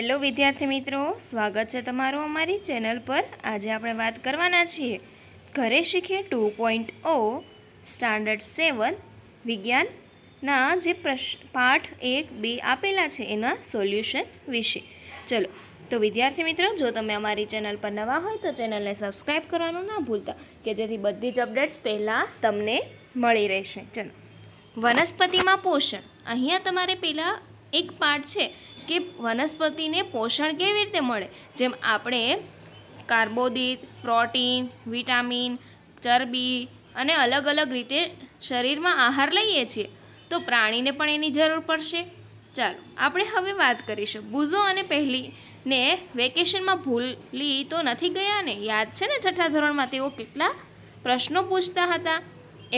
hello વિદ્યાર્થી મિત્રો સ્વાગત છે તમારું અમારી ચેનલ પર આજે આપણે વાત કરવાના છીએ ઘરે શીખીએ two point O standard seven વિજ્ઞાનના જે પ્રશ્ન પાઠ એક બે આપેલા છે એના સોલ્યુશન વિશે ચલો તો વિદ્યાર્થી મિત્રો જો તમે અમારી ચેનલ પર નવા હોય તો ચેનલને સબસ્ક્રાઈબ કરવાનું ના ભૂલતા કે જેથી બધી જ અપડેટ્સ પહેલાં તમને મળી રહેશે ચલો વનસ્પતિમાં પોષણ અહીંયા તમારે પહેલાં એક પાઠ છે કે વનસ્પતિને પોષણ કેવી રીતે મળે જેમ આપણે કાર્બોદિત પ્રોટીન વિટામિન ચરબી અને અલગ અલગ રીતે શરીરમાં આહાર લઈએ છીએ તો પ્રાણીને પણ એની જરૂર પડશે ચાલો આપણે હવે વાત કરીશું બુઝો અને પહેલી ને વેકેશનમાં ભૂલી તો નથી ગયા ને યાદ છે ને છઠ્ઠા ધોરણમાં તેઓ કેટલા પ્રશ્નો પૂછતા હતા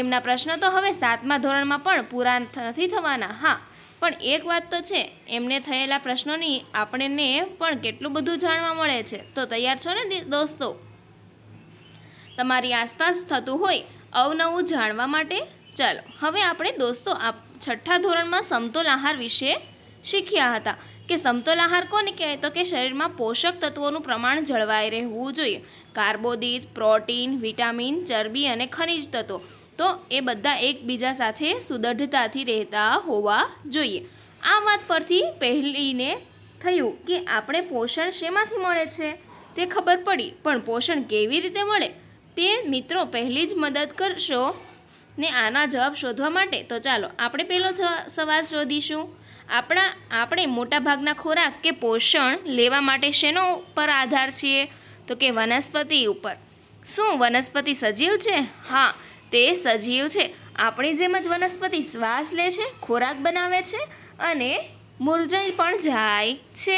એમના પ્રશ્નો તો હવે સાતમા ધોરણમાં પણ પૂરા નથી થવાના હા પણ એક વાત તો છે એમને થયેલા પ્રશ્નોની આપણને પણ કેટલું બધું જાણવા મળે છે તો તૈયાર છો ને દોસ્તો તમારી આસપાસ થતું હોય અવનવું જાણવા માટે ચાલો હવે આપણે દોસ્તો આ છઠ્ઠા ધોરણમાં સમતોલ આહાર વિશે શીખ્યા હતા કે સમતોલ આહાર કોને કહેવાય તો કે શરીરમાં પોષક તત્વોનું પ્રમાણ જળવાઈ રહેવું જોઈએ કાર્બોદિત પ્રોટીન વિટામિન ચરબી અને ખનિજ તત્વો તો એ બધા એકબીજા સાથે સુદઢતાથી રહેતા હોવા જોઈએ આ વાત પરથી પહેલીને થયું કે આપણે પોષણ શેમાંથી મળે છે તે ખબર પડી પણ પોષણ કેવી રીતે મળે તે મિત્રો પહેલી જ મદદ કરશો ને આના જવાબ શોધવા માટે તો ચાલો આપણે પહેલો સવાલ શોધીશું આપણા આપણે મોટાભાગના ખોરાક કે પોષણ લેવા માટે શેનો ઉપર આધાર છીએ તો કે વનસ્પતિ ઉપર શું વનસ્પતિ સજીવ છે હા તે સજીવ છે આપણી જેમ જ વનસ્પતિ શ્વાસ લે છે ખોરાક બનાવે છે અને મુરઝાઈ પણ જાય છે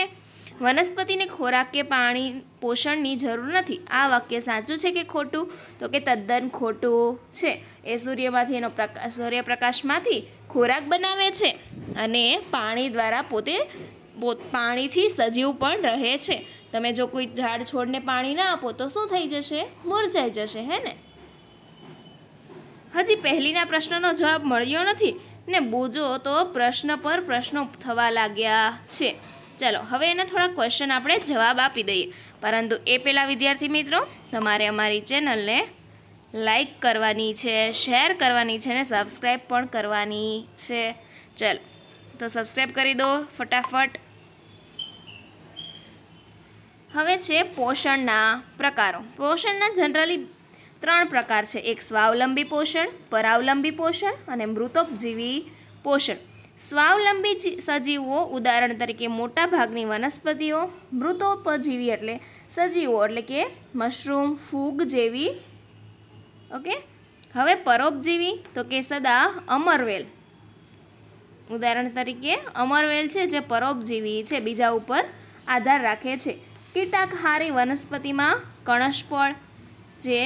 વનસ્પતિને ખોરાક કે પાણી પોષણની જરૂર નથી આ વાક્ય સાચું છે કે ખોટું તો કે તદ્દન ખોટું છે એ સૂર્યમાંથી એનો પ્રકાશ સૂર્યપ્રકાશમાંથી ખોરાક બનાવે છે અને પાણી દ્વારા પોતે પાણીથી સજીવ પણ રહે છે તમે જો કોઈ ઝાડ છોડને પાણી ના આપો તો શું થઈ જશે મુરઝાઈ જશે હે ને હજી પહેલીના પ્રશ્નનો જવાબ મળ્યો નથી ને બોજો તો પ્રશ્ન પર પ્રશ્નો થવા લાગ્યા છે ચાલો હવે એને થોડા ક્વેશ્ચન આપણે જવાબ આપી દઈએ પરંતુ એ પહેલાં વિદ્યાર્થી મિત્રો તમારે અમારી ચેનલને લાઈક કરવાની છે શેર કરવાની છે ને સબસ્ક્રાઈબ પણ કરવાની છે ચાલો તો સબસ્ક્રાઈબ કરી દો ફટાફટ હવે છે પોષણના પ્રકારો પોષણના જનરલી ત્રણ પ્રકાર છે એક સ્વાવલંબી પોષણ પરાવલંબી પોષણ અને મૃતોપજીવી પોષણ સ્વાવલંબી સજીવો ઉદાહરણ તરીકે મોટાભાગની વનસ્પતિઓ મૃતોપજીવી એટલે સજીવો એટલે કે મશરૂમ ફૂગ જેવી ઓકે હવે પરોપજીવી તો કે સદા અમરવેલ ઉદાહરણ તરીકે અમરવેલ છે જે પરોપજીવી છે બીજા ઉપર આધાર રાખે છે કીટાકહારી વનસ્પતિમાં કણશફળ જે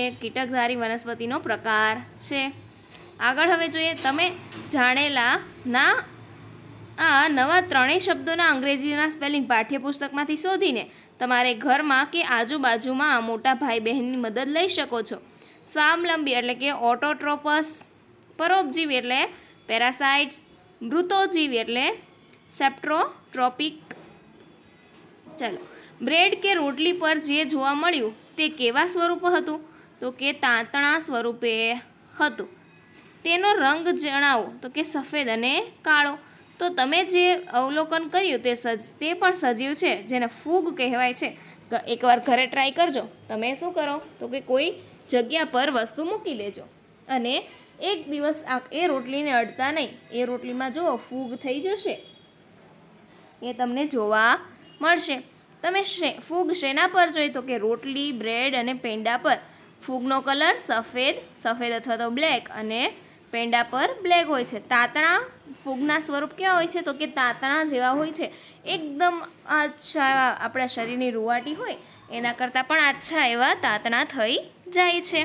એ કીટકધારી વનસ્પતિનો પ્રકાર છે આગળ હવે જોઈએ તમે જાણેલા ના આ નવા ત્રણેય શબ્દોના અંગ્રેજીના સ્પેલિંગ પાઠ્યપુસ્તકમાંથી શોધીને તમારે ઘરમાં કે આજુબાજુમાં મોટા ભાઈ બહેનની મદદ લઈ શકો છો સ્વાવલંબી એટલે કે ઓટોટ્રોપસ પરોપજીવી એટલે પેરાસાઇટ્સ મૃતોજીવી એટલે સેપ્ટ્રોટ્રોપિક ચાલો બ્રેડ કે રોટલી પર જે જોવા મળ્યું તે કેવા સ્વરૂપ હતું તો કે તાંતણા સ્વરૂપે હતું તેનો રંગ જણાવો તો કે સફેદ અને કાળો તો તમે જે અવલોકન કર્યું તે સજ તે પણ સજીવ છે જેને ફૂગ કહેવાય છે એકવાર ઘરે ટ્રાય કરજો તમે શું કરો તો કે કોઈ જગ્યા પર વસ્તુ મૂકી લેજો અને એક દિવસ આ એ રોટલીને અડતા નહીં એ રોટલીમાં જુઓ ફૂગ થઈ જશે એ તમને જોવા મળશે તમે ફૂગ શેના પર જોઈ તો કે રોટલી બ્રેડ અને પેંડા પર ફૂગનો કલર સફેદ સફેદ અથવા તો બ્લેક અને પેંડા પર બ્લેક હોય છે તાતણા ફૂગના સ્વરૂપ કેવા હોય છે તો કે તાંતણા જેવા હોય છે એકદમ આછા આપણા શરીરની રૂવાટી હોય એના કરતાં પણ આછા એવા તાંતણા થઈ જાય છે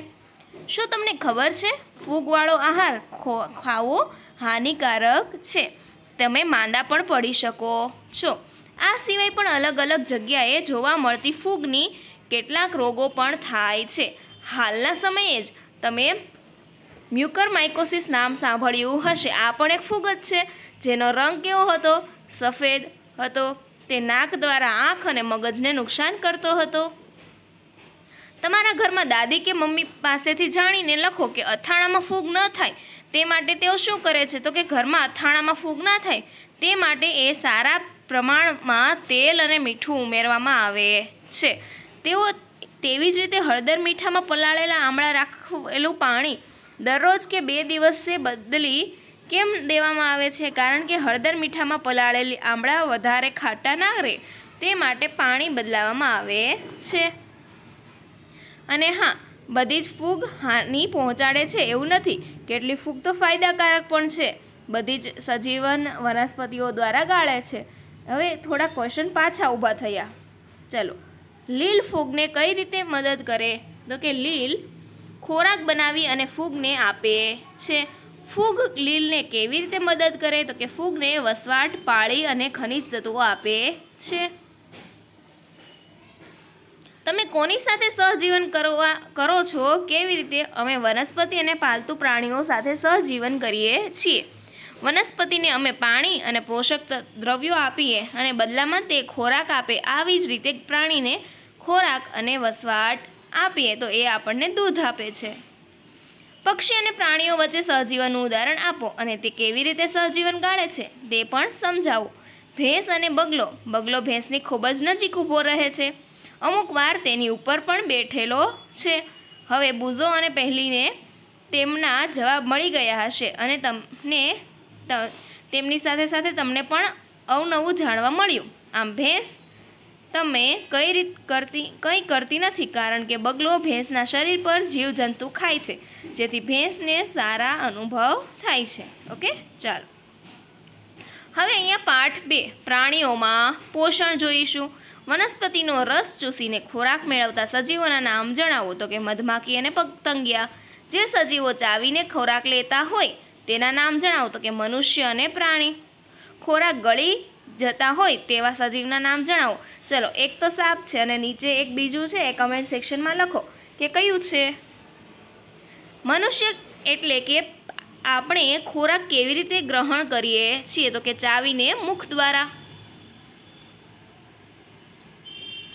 શું તમને ખબર છે ફૂગવાળો આહાર ખાવો હાનિકારક છે તમે માંદા પણ પડી શકો છો આ સિવાય પણ અલગ અલગ જગ્યાએ જોવા મળતી ફૂગની કેટલાક રોગો પણ થાય છે હાલના સમયે જ તમે મ્યુકરમાઇકોસિસ નામ સાંભળ્યું હશે આ પણ એક ફૂગ જ છે જેનો રંગ કેવો હતો સફેદ હતો તે નાક દ્વારા આંખ અને મગજને નુકસાન કરતો હતો તમારા ઘરમાં દાદી કે મમ્મી પાસેથી જાણીને લખો કે અથાણામાં ફૂગ ન થાય તે માટે તેઓ શું કરે છે તો કે ઘરમાં અથાણામાં ફૂગ ના થાય તે માટે એ સારા પ્રમાણમાં તેલ અને મીઠું ઉમેરવામાં આવે છે તેઓ તેવી જ રીતે હળદર મીઠામાં પલાળેલા આમળા રાખેલું પાણી દરરોજ કે બે દિવસે બદલી કેમ દેવામાં આવે છે કારણ કે હળદર મીઠામાં પલાળેલી આમળા વધારે ખાટા ના રહે તે માટે પાણી બદલાવામાં આવે છે અને હા બધી જ ફૂગ હાનિ પહોંચાડે છે એવું નથી કેટલી ફૂગ તો ફાયદાકારક પણ છે બધી જ સજીવન વનસ્પતિઓ દ્વારા ગાળે છે હવે થોડા ક્વેશ્ચન પાછા ઊભા થયા ચલો લીલ ફૂગને કઈ રીતે મદદ કરે તો કે લીલ ખોરાક બનાવી અને ફૂગને આપે છે ફૂગ લીલને કેવી રીતે મદદ કરે તો કે ફૂગને વસવાટ પાળી અને ખનિજ તત્વો આપે છે તમે કોની સાથે સહજીવન કરવા કરો છો કેવી રીતે અમે વનસ્પતિ અને પાલતુ પ્રાણીઓ સાથે સહજીવન કરીએ છીએ વનસ્પતિને અમે પાણી અને પોષક દ્રવ્યો આપીએ અને બદલામાં તે ખોરાક આપે આવી જ રીતે પ્રાણીને ખોરાક અને વસવાટ આપીએ તો એ આપણને દૂધ આપે છે પક્ષી અને પ્રાણીઓ વચ્ચે સહજીવનનું ઉદાહરણ આપો અને તે કેવી રીતે સહજીવન ગાળે છે તે પણ સમજાવો ભેંસ અને બગલો બગલો ભેંસની ખૂબ જ નજીક ઊભો રહે છે અમુક વાર તેની ઉપર પણ બેઠેલો છે હવે બુઝો અને પહેલીને તેમના જવાબ મળી ગયા હશે અને તમને તેમની સાથે સાથે તમને પણ અવનવું જાણવા મળ્યું આમ ભેંસ તમે કઈ રીત કરતી કંઈ કરતી નથી કારણ કે બગલો ભેંસના શરીર પર જીવજંતુ ખાય છે જેથી ભેંસને સારા અનુભવ થાય છે ઓકે ચાલો હવે અહીંયા પાઠ બે પ્રાણીઓમાં પોષણ જોઈશું વનસ્પતિનો રસ ચૂસીને ખોરાક મેળવતા સજીવોના નામ જણાવો તો કે મધમાખી અને પતંગિયા જે સજીવો ચાવીને ખોરાક લેતા હોય તેના નામ જણાવો તો કે મનુષ્ય અને પ્રાણી ખોરાક ગળી જતા હોય તેવા સજીવના નામ જણાવો ચલો એક તો સાપ છે અને નીચે એક બીજું છે એ કમેન્ટ સેક્શનમાં લખો કે કયું છે મનુષ્ય એટલે કે આપણે ખોરાક કેવી રીતે ગ્રહણ કરીએ છીએ તો કે ચાવીને મુખ દ્વારા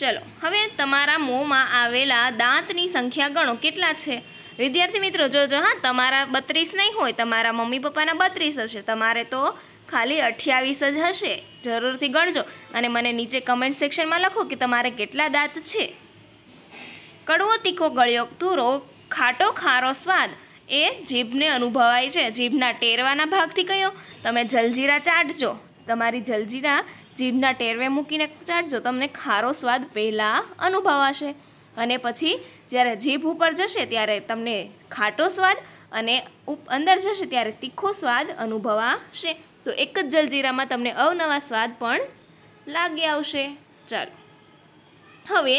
ચલો હવે તમારા મોંમાં આવેલા દાંતની સંખ્યા ગણો કેટલા છે વિદ્યાર્થી મિત્રો જોજો હા તમારા બત્રીસ નહીં હોય તમારા મમ્મી પપ્પાના બત્રીસ હશે તમારે તો ખાલી અઠ્યાવીસ જ હશે જરૂરથી ગણજો અને મને નીચે કમેન્ટ સેક્શનમાં લખો કે તમારે કેટલા દાંત છે કડવો તીખો ગળ્યો તુરો ખાટો ખારો સ્વાદ એ જીભને અનુભવાય છે જીભના ટેરવાના ભાગથી કયો તમે જલજીરા ચાટજો તમારી જલજીરા જીભના ટેરવે મૂકીને ચાટજો તમને ખારો સ્વાદ પહેલાં અનુભવાશે અને પછી જ્યારે જીભ ઉપર જશે ત્યારે તમને ખાટો સ્વાદ અને અંદર જશે ત્યારે તીખો સ્વાદ અનુભવાશે તો એક જ જલજીરામાં તમને અવનવા સ્વાદ પણ લાગી આવશે ચાલો હવે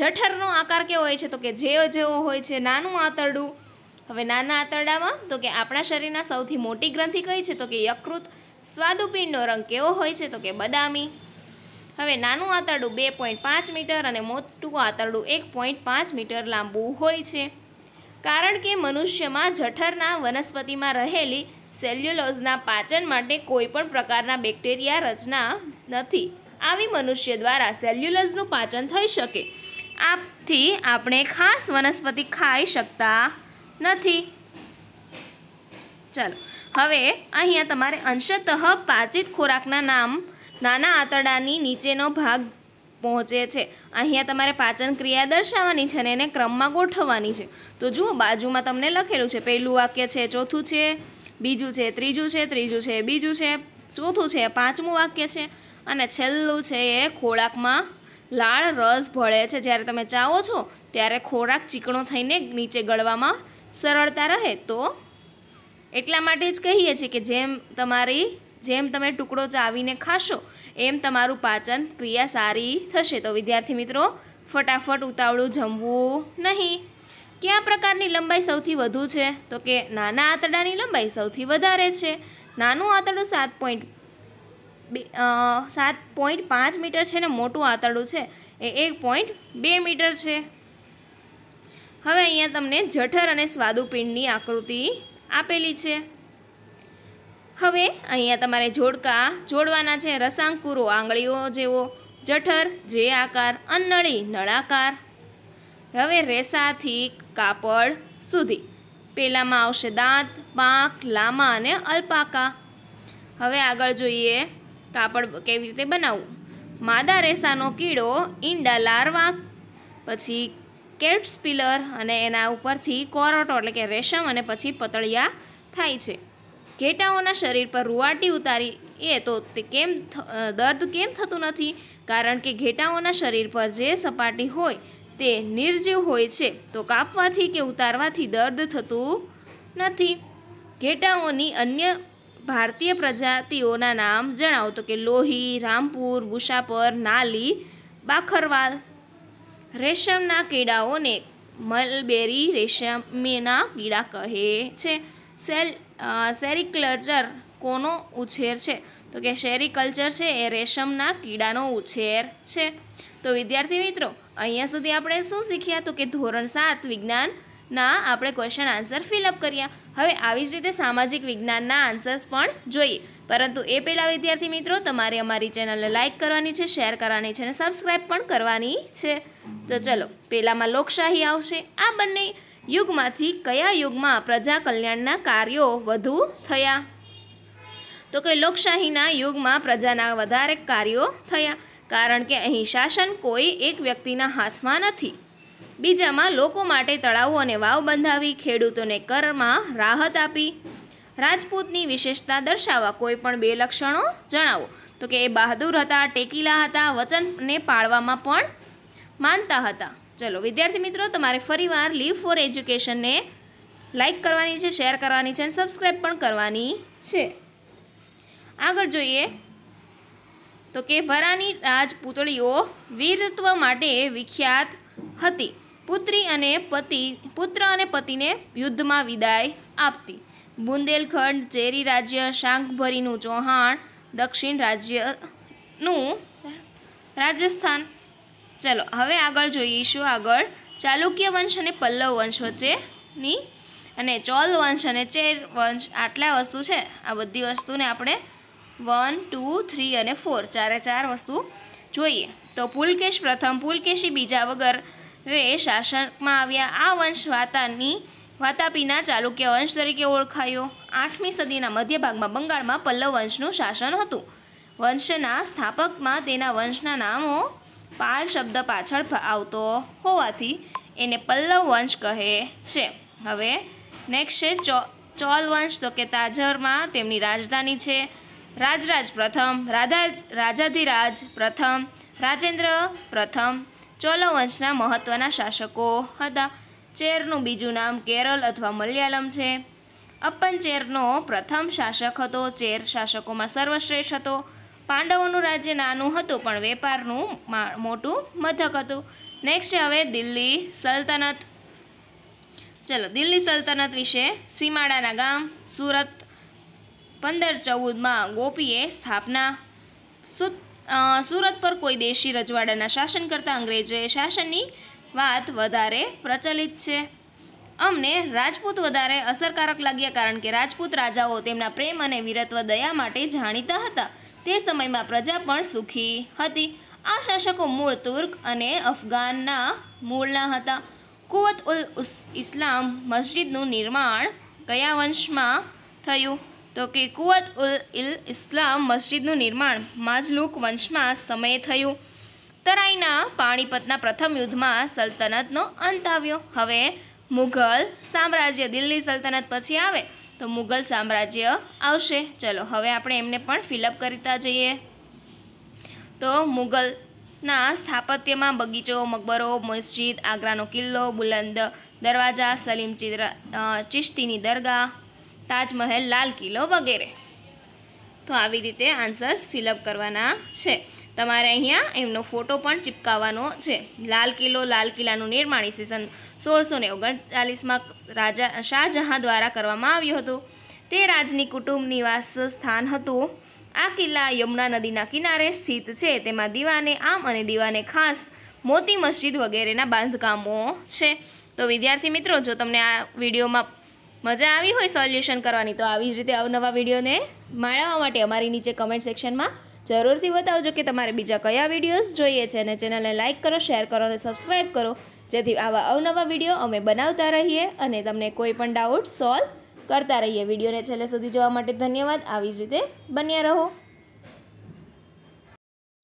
જઠરનો આકાર કેવો હોય છે તો કે જે જેવો હોય છે નાનું આંતરડું હવે નાના આંતરડામાં તો કે આપણા શરીરના સૌથી મોટી ગ્રંથિ કઈ છે તો કે યકૃત સ્વાદુપિંડનો રંગ કેવો હોય છે તો કે બદામી હવે નાનું આંતરડું બે પોઈન્ટ પાંચ મીટર અને મોટું આંતરડું એક પોઈન્ટ પાંચ મીટર લાંબુ હોય છે કારણ કે મનુષ્યમાં જઠરના વનસ્પતિમાં રહેલી સેલ્યુલોઝના પાચન માટે કોઈ પણ પ્રકારના બેક્ટેરિયા રચના નથી આવી મનુષ્ય દ્વારા સેલ્યુલોઝનું પાચન થઈ શકે આથી આપણે ખાસ વનસ્પતિ ખાઈ શકતા નથી ચાલો હવે અહીંયા તમારે અંશતઃ પાચિત ખોરાકના નામ નાના આંતરડાની નીચેનો ભાગ પહોંચે છે અહીંયા તમારે પાચન ક્રિયા દર્શાવવાની છે અને એને ક્રમમાં ગોઠવવાની છે તો જુઓ બાજુમાં તમને લખેલું છે પહેલું વાક્ય છે ચોથું છે બીજું છે ત્રીજું છે ત્રીજું છે બીજું છે ચોથું છે પાંચમું વાક્ય છે અને છેલ્લું છે એ ખોરાકમાં લાળ રસ ભળે છે જ્યારે તમે ચાહો છો ત્યારે ખોરાક ચીકણો થઈને નીચે ગળવામાં સરળતા રહે તો એટલા માટે જ કહીએ છીએ કે જેમ તમારી જેમ તમે ટુકડો ચાવીને ખાશો એમ તમારું પાચન ક્રિયા સારી થશે તો વિદ્યાર્થી મિત્રો ફટાફટ ઉતાવળું જમવું નહીં કયા પ્રકારની લંબાઈ સૌથી વધુ છે તો કે નાના આંતરડાની લંબાઈ સૌથી વધારે છે નાનું આંતરડું સાત પોઈન્ટ સાત પોઈન્ટ પાંચ મીટર છે ને મોટું આંતરડું છે એ એક પોઈન્ટ બે મીટર છે હવે અહીંયા તમને જઠર અને સ્વાદુપિંડની આકૃતિ આપેલી છે હવે અહીંયા તમારે જોડકા જોડવાના છે રસાંકુરો આંગળીઓ જેવો જઠર જે આકાર અનળી નળાકાર હવે રેસાથી કાપડ સુધી પેલામાં આવશે દાંત પાંખ લામા અને અલ્પાકા હવે આગળ જોઈએ કાપડ કેવી રીતે બનાવવું માદા રેસાનો કીડો ઈંડા લાર્વા પછી કેટ્સપિલર અને એના ઉપરથી કોરોટો એટલે કે રેશમ અને પછી પતળિયા થાય છે ઘેટાઓના શરીર પર રૂવાટી ઉતારી એ તો તે કેમ દર્દ કેમ થતું નથી કારણ કે ઘેટાઓના શરીર પર જે સપાટી હોય તે નિર્જીવ હોય છે તો કાપવાથી કે ઉતારવાથી દર્દ થતું નથી ઘેટાઓની અન્ય ભારતીય પ્રજાતિઓના નામ જણાવો તો કે લોહી રામપુર બુશાપર નાલી બાખરવાલ રેશમના કીડાઓને મલબેરી રેશમના કીડા કહે છે સેલ સેરિકલ્ચર કોનો ઉછેર છે તો કે સેરિકલ્ચર છે એ રેશમના કીડાનો ઉછેર છે તો વિદ્યાર્થી મિત્રો અહીંયા સુધી આપણે શું શીખ્યા તો કે ધોરણ સાત વિજ્ઞાનના આપણે ક્વેશ્ચન આન્સર ફિલઅપ કર્યા હવે આવી જ રીતે સામાજિક વિજ્ઞાનના આન્સર્સ પણ જોઈએ પરંતુ એ પહેલાં વિદ્યાર્થી મિત્રો તમારે અમારી ચેનલને લાઇક કરવાની છે શેર કરવાની છે અને સબસ્ક્રાઈબ પણ કરવાની છે તો ચલો પહેલાંમાં લોકશાહી આવશે આ બંને યુગમાંથી કયા યુગમાં પ્રજા કલ્યાણના કાર્યો વધુ થયા તો કે લોકશાહીના યુગમાં પ્રજાના વધારે કાર્યો થયા કારણ કે અહીં શાસન કોઈ એક વ્યક્તિના હાથમાં નથી બીજામાં લોકો માટે તળાવો અને વાવ બંધાવી ખેડૂતોને કરમાં રાહત આપી રાજપૂતની વિશેષતા દર્શાવવા કોઈ પણ બે લક્ષણો જણાવો તો કે એ બહાદુર હતા ટેકીલા હતા વચનને પાળવામાં પણ માનતા હતા ચલો વિદ્યાર્થી મિત્રો તમારે ફરીવાર લીવ ફોર એજ્યુકેશનને લાઇક કરવાની છે શેર કરવાની છે અને સબસ્ક્રાઈબ પણ કરવાની છે આગળ જોઈએ તો કે ભરાની રાજપૂતળીઓ વીરત્વ માટે વિખ્યાત હતી પુત્રી અને પતિ પુત્ર અને પતિને યુદ્ધમાં વિદાય આપતી બુંદેલખંડ ચેરી રાજ્ય શાંખભરીનું ચૌહાણ દક્ષિણ રાજ્યનું રાજસ્થાન ચાલો હવે આગળ જોઈશું આગળ ચાલુક્ય વંશ અને પલ્લવ વંશ વચ્ચેની અને ચોલ વંશ અને ચેર વંશ આટલા વસ્તુ છે આ બધી વસ્તુને આપણે વન ટુ થ્રી અને ફોર ચારે ચાર વસ્તુ જોઈએ તો પુલકેશ પ્રથમ પુલકેશી બીજા વગર રે શાસનમાં આવ્યા આ વંશ વાતાની વાતાપીના ચાલુક્ય વંશ તરીકે ઓળખાયો આઠમી સદીના મધ્યભાગમાં બંગાળમાં પલ્લવ વંશનું શાસન હતું વંશના સ્થાપકમાં તેના વંશના નામો પાળ શબ્દ પાછળ આવતો હોવાથી એને પલ્લવ વંશ કહે છે હવે નેક્સ્ટ છે ચોલ વંશ તો કે તાજરમાં તેમની રાજધાની છે રાજરાજ પ્રથમ રાધા રાજાધિરાજ પ્રથમ રાજેન્દ્ર પ્રથમ ચોલો વંશના મહત્ત્વના શાસકો હતા ચેરનું બીજું નામ કેરલ અથવા મલયાલમ છે અપ્પન ચેરનો પ્રથમ શાસક હતો ચેર શાસકોમાં સર્વશ્રેષ્ઠ હતો પાંડવોનું રાજ્ય નાનું હતું પણ વેપારનું મોટું મથક હતું નેક્સ્ટ હવે દિલ્હી સલ્તનત ચલો દિલ્હી સલ્તનત વિશે સીમાડાના ગામ સુરત પંદર ચૌદમાં ગોપીએ સ્થાપના સુરત પર કોઈ દેશી રજવાડાના શાસન કરતાં અંગ્રેજોએ શાસનની વાત વધારે પ્રચલિત છે અમને રાજપૂત વધારે અસરકારક લાગ્યા કારણ કે રાજપૂત રાજાઓ તેમના પ્રેમ અને વીરત્વ દયા માટે જાણીતા હતા તે સમયમાં પ્રજા પણ સુખી હતી આ શાસકો મૂળ તુર્ક અને અફઘાનના મૂળના હતા કુવત ઉલ ઇસ્લામ મસ્જિદનું નિર્માણ કયા વંશમાં થયું તો કે કુવત ઉલ ઇલ ઇસ્લામ મસ્જિદનું નિર્માણ માજલુક વંશમાં સમયે થયું તરાઈના પાણીપતના પ્રથમ યુદ્ધમાં સલ્તનતનો અંત આવ્યો હવે મુઘલ સામ્રાજ્ય દિલ્હી સલ્તનત પછી આવે તો મુગલ સામ્રાજ્ય આવશે ચલો હવે આપણે એમને પણ ફિલઅપ કરતા જઈએ તો મુગલના સ્થાપત્યમાં બગીચો મકબરો મસ્જિદ આગ્રાનો કિલ્લો બુલંદ દરવાજા સલીમ ચિશ્તીની દરગાહ તાજમહેલ લાલ કિલ્લો વગેરે તો આવી રીતે આન્સર્સ ફિલઅપ કરવાના છે તમારે અહીંયા એમનો ફોટો પણ ચિપકાવવાનો છે લાલ કિલ્લો લાલ કિલ્લાનું નિર્માણ ઈસવીસન સોળસો ને ઓગણચાલીસમાં રાજા શાહજહાં દ્વારા કરવામાં આવ્યું હતું તે રાજની કુટુંબ નિવાસ સ્થાન હતું આ કિલ્લા યમુના નદીના કિનારે સ્થિત છે તેમાં દીવાને આમ અને દીવાને ખાસ મોતી મસ્જિદ વગેરેના બાંધકામો છે તો વિદ્યાર્થી મિત્રો જો તમને આ વિડીયોમાં મજા આવી હોય સોલ્યુશન કરવાની તો આવી જ રીતે અવનવા વિડીયોને માળવવા માટે અમારી નીચે કમેન્ટ સેક્શનમાં જરૂરથી બતાવજો કે તમારે બીજા કયા વિડીયોઝ જોઈએ છે અને ચેનલને લાઇક કરો શેર કરો અને સબસ્ક્રાઈબ કરો જેથી આવા અવનવા વિડીયો અમે બનાવતા રહીએ અને તમને કોઈ પણ ડાઉટ સોલ્વ કરતા રહીએ વિડીયોને છેલ્લે સુધી જોવા માટે ધન્યવાદ આવી જ રીતે બન્યા રહો